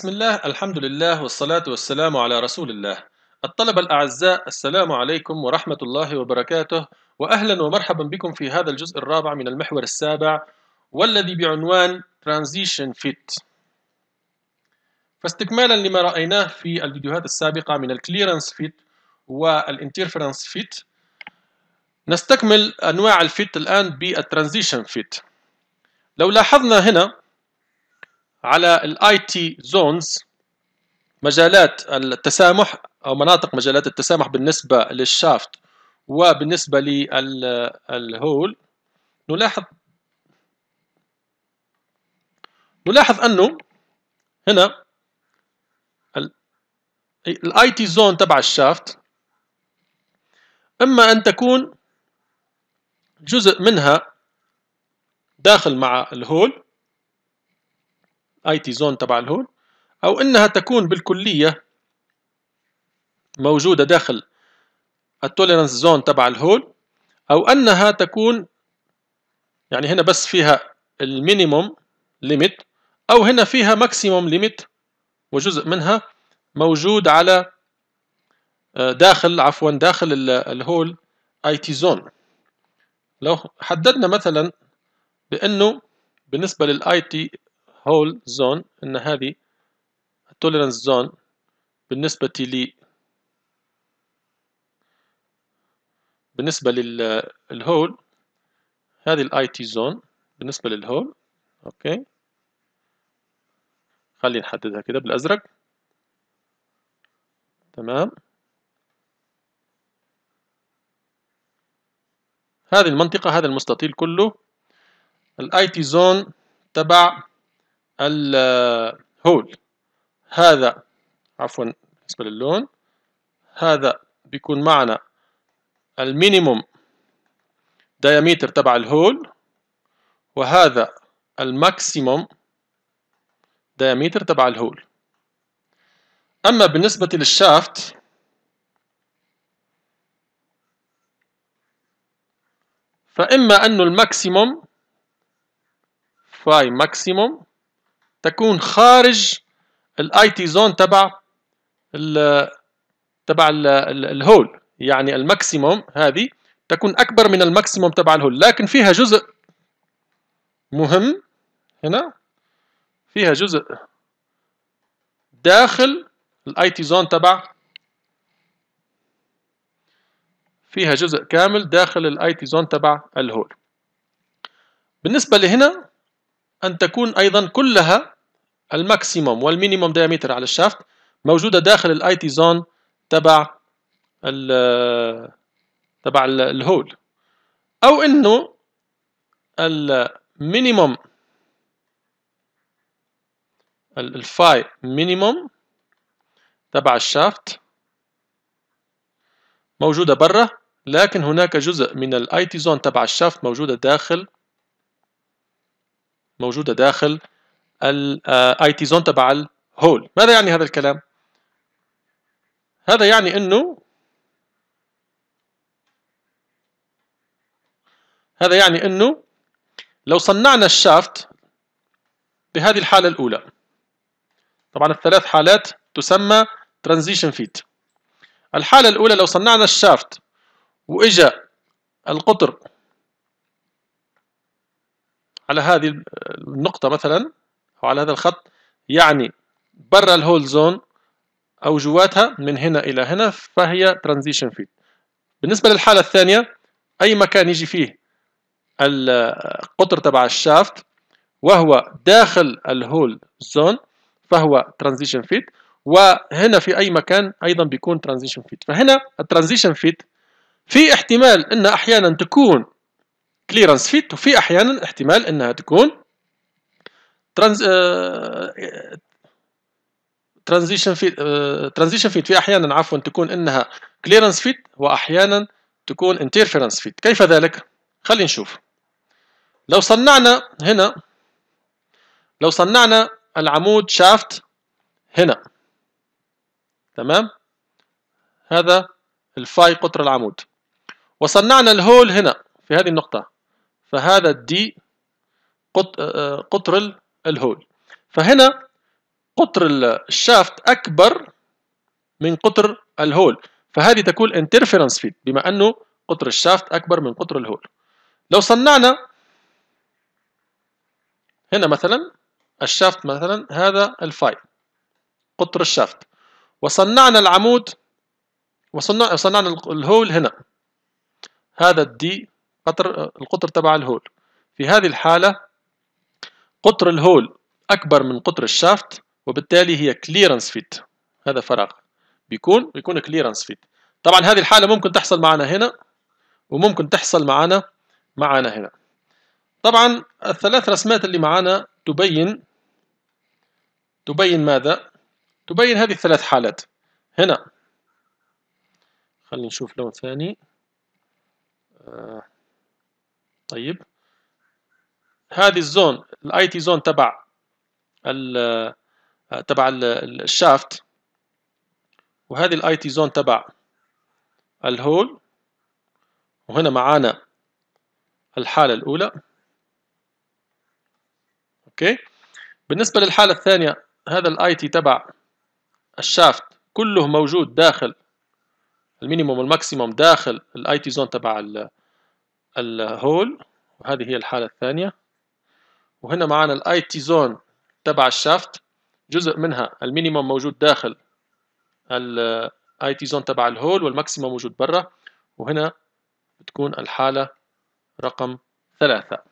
بسم الله الحمد لله والصلاة والسلام على رسول الله الطلبة الأعزاء السلام عليكم ورحمة الله وبركاته وأهلا ومرحبا بكم في هذا الجزء الرابع من المحور السابع والذي بعنوان Transition Fit فاستكمالا لما رأيناه في الفيديوهات السابقة من الكليرنس فيت والانترفرنس فيت نستكمل أنواع الفيت الآن بالترانزيشن فيت لو لاحظنا هنا على الاي تي زونز مجالات التسامح او مناطق مجالات التسامح بالنسبه للشافت وبالنسبه للهول نلاحظ نلاحظ انه هنا الاي تي زون تبع الشافت اما ان تكون جزء منها داخل مع الهول اي تي زون تبع الهول او انها تكون بالكليه موجوده داخل التوليرانس زون تبع الهول او انها تكون يعني هنا بس فيها المينيموم ليميت او هنا فيها ماكسيموم ليميت وجزء منها موجود على آه، داخل عفوا داخل الهول اي تي زون لو حددنا مثلا بانه بالنسبه للاي تي هول zone ان هذه tolerance zone بالنسبة لي بالنسبة للهول هذه الاي تي زون بالنسبة للهول اوكي خلي نحددها كده بالازرق تمام هذه المنطقة هذا المستطيل كله الاي تي زون تبع الهول هذا عفوا بالنسبة للون هذا بيكون معنا المينيموم دايمتر تبع الهول وهذا الماكسيموم دايمتر تبع الهول أما بالنسبة للشافت فإما أنه الماكسيموم فاي ماكسيموم تكون خارج الاي تي زون تبع ال تبع الهول يعني الماكسيموم هذه تكون اكبر من الماكسيموم تبع الهول لكن فيها جزء مهم هنا فيها جزء داخل الاي تي زون تبع فيها جزء كامل داخل الاي تي زون تبع الهول بالنسبة لهنا أن تكون أيضا كلها الماكسيموم والمينيموم دايمتر على الشافت موجوده داخل الاي تي زون تبع ال تبع الهول او انه المينيموم الفاي مينيموم تبع الشافت موجوده برا لكن هناك جزء من الاي تي زون تبع الشافت موجوده داخل موجوده داخل الاي آه، تي زون تبع الهول ماذا يعني هذا الكلام هذا يعني انه هذا يعني انه لو صنعنا الشافت بهذه الحالة الأولى طبعا الثلاث حالات تسمى ترانزيشن فيت الحالة الأولى لو صنعنا الشافت وإجا القطر على هذه النقطة مثلا وعلى هذا الخط يعني برا الهول زون أو جواتها من هنا إلى هنا فهي ترانزيشن فيد بالنسبة للحالة الثانية أي مكان يجي فيه القطر تبع الشافت وهو داخل الهول زون فهو ترانزيشن فيد وهنا في أي مكان أيضا بيكون ترانزيشن فيد فهنا الترانزيشن فيد في احتمال أن أحيانا تكون كليرنس فيت وفي أحيانا احتمال أنها تكون ترانز آه، ترانزيشن فيت آه، ترانزيشن فيت في احيانا عفوا تكون انها كليرنس فيت واحيانا تكون انترفيرنس فيت كيف ذلك خلينا نشوف لو صنعنا هنا لو صنعنا العمود شافت هنا تمام هذا الفاي قطر العمود وصنعنا الهول هنا في هذه النقطة فهذا الدي آه، قطر الهول فهنا قطر الشافت أكبر من قطر الهول فهذه تكون انترفيرنس فيد بما أنه قطر الشافت أكبر من قطر الهول لو صنعنا هنا مثلا الشافت مثلا هذا الفاي قطر الشافت وصنعنا العمود وصنع الهول هنا هذا الدي قطر القطر تبع الهول في هذه الحالة قطر الهول أكبر من قطر الشافت وبالتالي هي كليرنس فيت هذا فراغ بيكون بيكون كليرنس فيت طبعا هذه الحالة ممكن تحصل معنا هنا وممكن تحصل معنا معنا هنا طبعا الثلاث رسمات اللي معنا تبين تبين ماذا؟ تبين هذه الثلاث حالات هنا خلينا نشوف لون ثاني آه، طيب هذه الزون الاي تي زون تبع ال آه، تبع الشافت وهذه الاي تي زون تبع الهول وهنا معانا الحالة الأولى أوكي بالنسبة للحالة الثانية هذا الاي تي تبع الشافت كله موجود داخل المينيموم والماكسيموم داخل الاي تي زون تبع الهول وهذه هي الحالة الثانية وهنا معانا الاي تي زون تبع الشافت جزء منها المينيموم موجود داخل الاي تي زون تبع الهول والماكسيموم موجود برا وهنا بتكون الحالة رقم ثلاثة